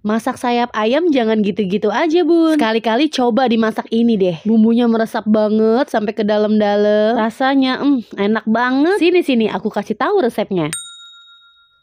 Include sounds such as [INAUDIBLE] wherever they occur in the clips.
Masak sayap ayam jangan gitu-gitu aja bun Sekali-kali coba dimasak ini deh Bumbunya meresap banget sampai ke dalam-dalam Rasanya mm, enak banget Sini-sini aku kasih tahu resepnya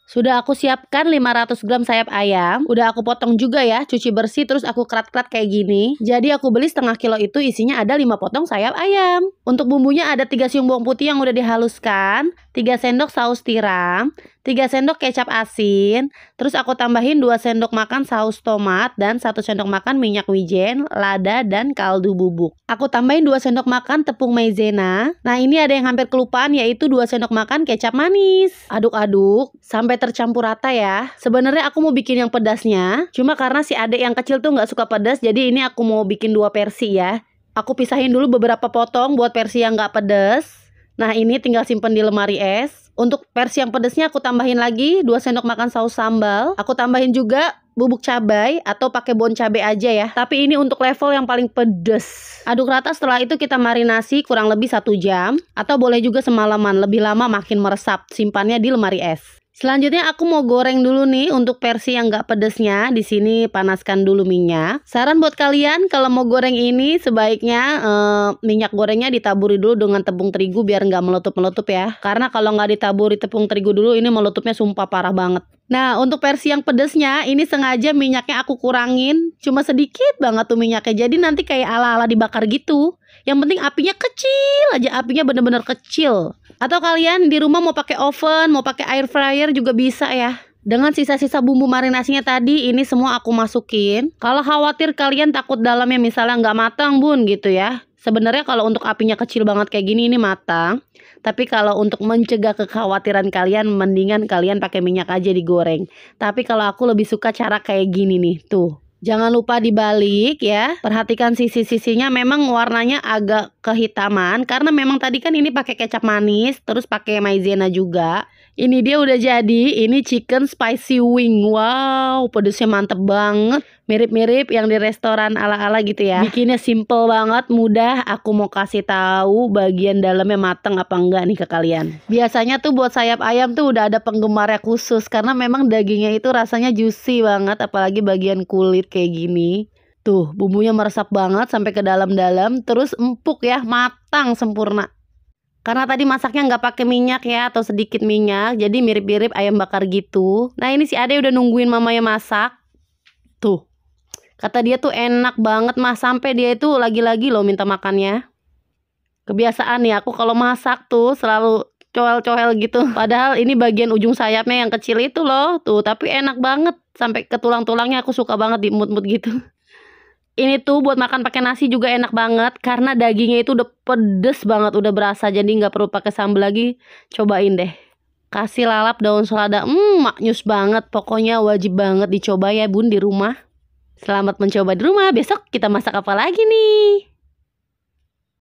sudah aku siapkan 500 gram sayap ayam. Udah aku potong juga ya, cuci bersih terus aku kerat-kerat kayak gini. Jadi aku beli setengah kilo itu isinya ada 5 potong sayap ayam. Untuk bumbunya ada 3 siung bawang putih yang udah dihaluskan, 3 sendok saus tiram, 3 sendok kecap asin, terus aku tambahin 2 sendok makan saus tomat dan 1 sendok makan minyak wijen, lada dan kaldu bubuk. Aku tambahin 2 sendok makan tepung maizena. Nah, ini ada yang hampir kelupaan yaitu 2 sendok makan kecap manis. Aduk-aduk sampai tercampur rata ya. Sebenarnya aku mau bikin yang pedasnya, cuma karena si adek yang kecil tuh nggak suka pedas, jadi ini aku mau bikin dua versi ya. Aku pisahin dulu beberapa potong buat versi yang nggak pedas. Nah, ini tinggal simpen di lemari es. Untuk versi yang pedesnya aku tambahin lagi 2 sendok makan saus sambal. Aku tambahin juga bubuk cabai atau pakai bon cabai aja ya. Tapi ini untuk level yang paling pedes. Aduk rata setelah itu kita marinasi kurang lebih satu jam atau boleh juga semalaman. Lebih lama makin meresap. Simpannya di lemari es. Selanjutnya aku mau goreng dulu nih untuk versi yang gak pedesnya. Di sini panaskan dulu minyak. Saran buat kalian kalau mau goreng ini sebaiknya eh, minyak gorengnya ditaburi dulu dengan tepung terigu biar nggak meletup-meletup ya. Karena kalau nggak ditaburi tepung terigu dulu ini meletupnya sumpah parah banget. Nah, untuk versi yang pedesnya, ini sengaja minyaknya aku kurangin. Cuma sedikit banget tuh minyaknya. Jadi nanti kayak ala-ala dibakar gitu. Yang penting apinya kecil aja. Apinya bener-bener kecil. Atau kalian di rumah mau pakai oven, mau pakai air fryer juga bisa ya. Dengan sisa-sisa bumbu marinasinya tadi, ini semua aku masukin. Kalau khawatir kalian takut dalamnya misalnya nggak matang bun gitu ya. Sebenarnya kalau untuk apinya kecil banget kayak gini ini matang. Tapi kalau untuk mencegah kekhawatiran kalian mendingan kalian pakai minyak aja digoreng. Tapi kalau aku lebih suka cara kayak gini nih, tuh. Jangan lupa dibalik ya. Perhatikan sisi-sisinya memang warnanya agak kehitaman karena memang tadi kan ini pakai kecap manis, terus pakai maizena juga. Ini dia udah jadi, ini chicken spicy wing. Wow, pedesnya mantep banget. Mirip-mirip yang di restoran ala-ala gitu ya. Bikinnya simple banget, mudah. Aku mau kasih tahu bagian dalamnya mateng apa enggak nih ke kalian. Biasanya tuh buat sayap ayam tuh udah ada penggemarnya khusus karena memang dagingnya itu rasanya juicy banget apalagi bagian kulit kayak gini. Tuh, bumbunya meresap banget sampai ke dalam-dalam, terus empuk ya, matang sempurna. Karena tadi masaknya nggak pakai minyak ya atau sedikit minyak, jadi mirip-mirip ayam bakar gitu. Nah ini si Ade udah nungguin mamanya masak. Tuh, kata dia tuh enak banget mah sampai dia itu lagi-lagi loh minta makannya. Kebiasaan nih aku kalau masak tuh selalu coel-coel gitu. Padahal ini bagian ujung sayapnya yang kecil itu loh. Tuh, tapi enak banget. Sampai ke tulang-tulangnya aku suka banget mut mut gitu. [LAUGHS] Ini tuh buat makan pakai nasi juga enak banget karena dagingnya itu udah pedes banget udah berasa jadi nggak perlu pakai sambal lagi cobain deh kasih lalap daun selada hmm maknyus banget pokoknya wajib banget dicoba ya bun di rumah selamat mencoba di rumah besok kita masak apa lagi nih